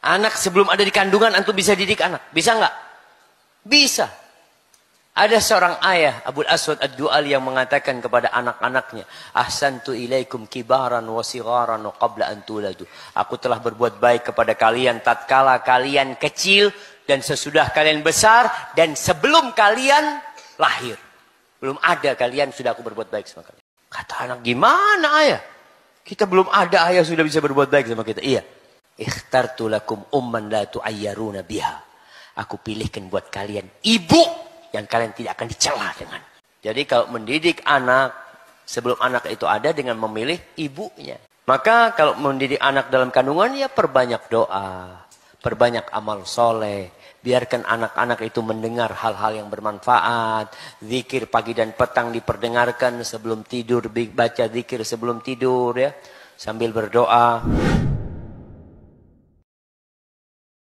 Anak sebelum ada di kandungan antum bisa didik anak. Bisa nggak? Bisa. Ada seorang ayah Abu Aswad Ad-Du'al yang mengatakan kepada anak-anaknya, "Ahsantu ilaikum kibaran wa sigharan wa qabla an tuladu." Aku telah berbuat baik kepada kalian tatkala kalian kecil dan sesudah kalian besar dan sebelum kalian lahir. Belum ada kalian sudah aku berbuat baik sama kalian. Kata anak, "Gimana ayah? Kita belum ada ayah sudah bisa berbuat baik sama kita." Iya. Ikhtartu lakum umman la tu'ayyaruna biha. Aku pilihkan buat kalian ibu yang kalian tidak akan dicela dengan. Jadi kalau mendidik anak sebelum anak itu ada dengan memilih ibunya. Maka kalau mendidik anak dalam kandungan ya perbanyak doa, perbanyak amal soleh, biarkan anak-anak itu mendengar hal-hal yang bermanfaat. Zikir pagi dan petang diperdengarkan sebelum tidur, baca zikir sebelum tidur ya, sambil berdoa.